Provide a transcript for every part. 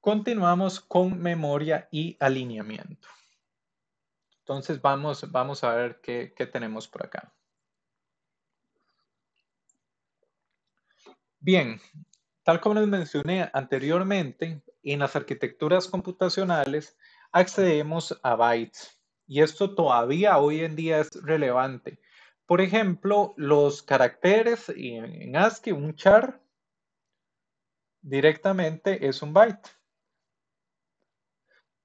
Continuamos con memoria y alineamiento. Entonces vamos, vamos a ver qué, qué tenemos por acá. Bien, tal como les mencioné anteriormente, en las arquitecturas computacionales accedemos a bytes y esto todavía hoy en día es relevante. Por ejemplo, los caracteres en ASCII, un char, directamente es un byte.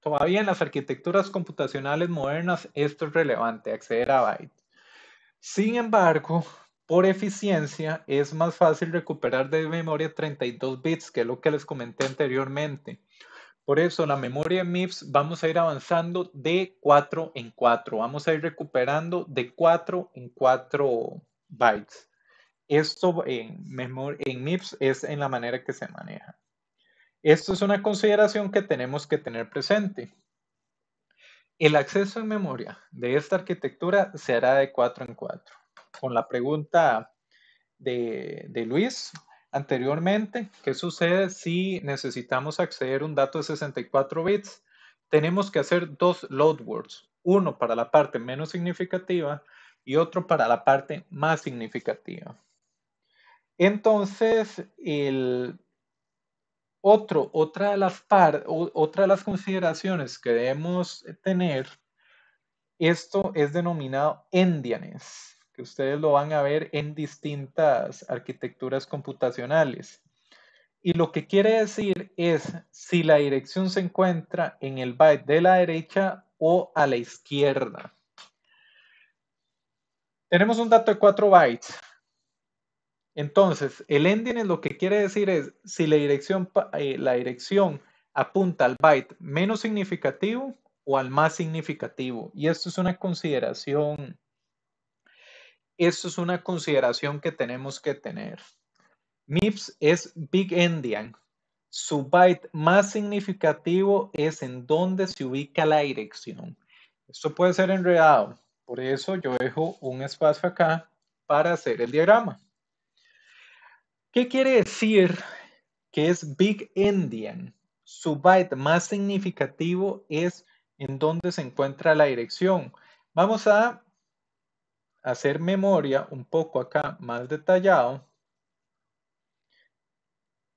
Todavía en las arquitecturas computacionales modernas esto es relevante, acceder a bytes. Sin embargo, por eficiencia es más fácil recuperar de memoria 32 bits, que es lo que les comenté anteriormente. Por eso la memoria MIPS vamos a ir avanzando de 4 en 4. Vamos a ir recuperando de 4 en 4 bytes. Esto en, en MIPS es en la manera que se maneja. Esto es una consideración que tenemos que tener presente. El acceso en memoria de esta arquitectura se hará de 4 en 4. Con la pregunta de, de Luis anteriormente, ¿qué sucede si necesitamos acceder a un dato de 64 bits? Tenemos que hacer dos load words, uno para la parte menos significativa y otro para la parte más significativa. Entonces, el, otra, de las otra de las consideraciones que debemos tener, esto es denominado endianes, que ustedes lo van a ver en distintas arquitecturas computacionales. Y lo que quiere decir es si la dirección se encuentra en el byte de la derecha o a la izquierda. Tenemos un dato de 4 bytes. Entonces, el ending lo que quiere decir es si la dirección, eh, la dirección apunta al byte menos significativo o al más significativo. Y esto es una consideración, esto es una consideración que tenemos que tener. MIPS es Big Endian. Su byte más significativo es en donde se ubica la dirección. Esto puede ser enredado, por eso yo dejo un espacio acá para hacer el diagrama. ¿Qué quiere decir que es Big endian? Su byte más significativo es en donde se encuentra la dirección. Vamos a hacer memoria un poco acá más detallado.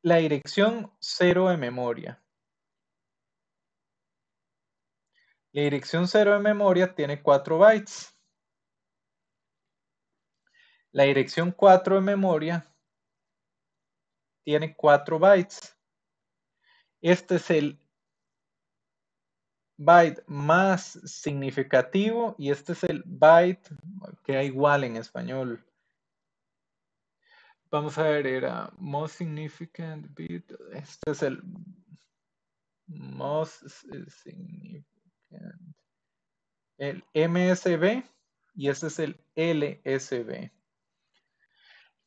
La dirección 0 de memoria. La dirección 0 de memoria tiene 4 bytes. La dirección 4 de memoria tiene 4 bytes. Este es el byte más significativo y este es el byte que da igual en español. Vamos a ver, era most significant bit. Este es el most significant. El MSB y este es el LSB.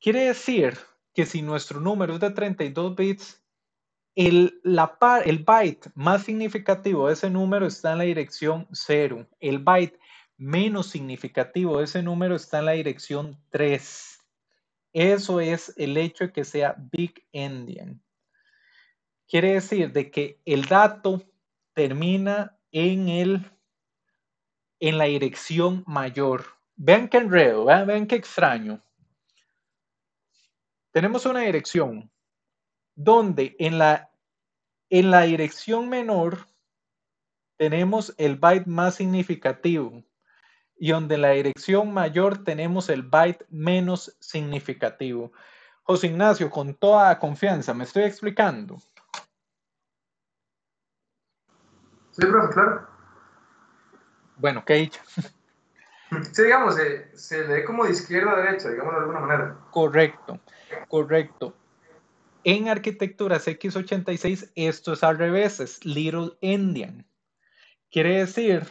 Quiere decir que si nuestro número es de 32 bits, el, la el byte más significativo de ese número está en la dirección 0. El byte menos significativo de ese número está en la dirección 3. Eso es el hecho de que sea Big Endian. Quiere decir de que el dato termina en, en la dirección mayor. Vean qué enredo, vean qué extraño tenemos una dirección donde en la, en la dirección menor tenemos el byte más significativo y donde en la dirección mayor tenemos el byte menos significativo. José Ignacio, con toda confianza, ¿me estoy explicando? Sí, profesor, claro. Bueno, ¿qué he dicho? Sí, digamos, se, se lee como de izquierda a derecha, digamos de alguna manera. Correcto correcto. En arquitecturas X86 esto es al revés, es Little endian. Quiere decir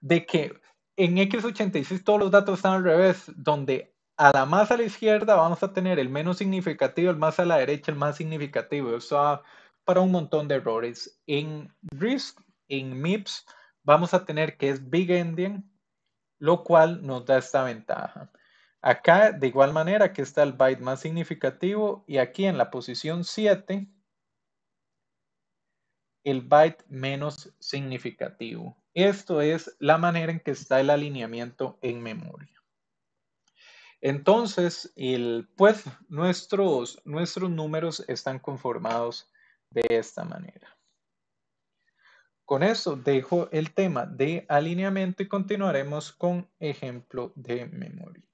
de que en X86 todos los datos están al revés, donde a la más a la izquierda vamos a tener el menos significativo, el más a la derecha el más significativo. Eso para un montón de errores. En RISC, en MIPS, vamos a tener que es Big Endian, lo cual nos da esta ventaja. Acá, de igual manera, que está el byte más significativo y aquí en la posición 7, el byte menos significativo. Esto es la manera en que está el alineamiento en memoria. Entonces, pues nuestros, nuestros números están conformados de esta manera. Con eso dejo el tema de alineamiento y continuaremos con ejemplo de memoria.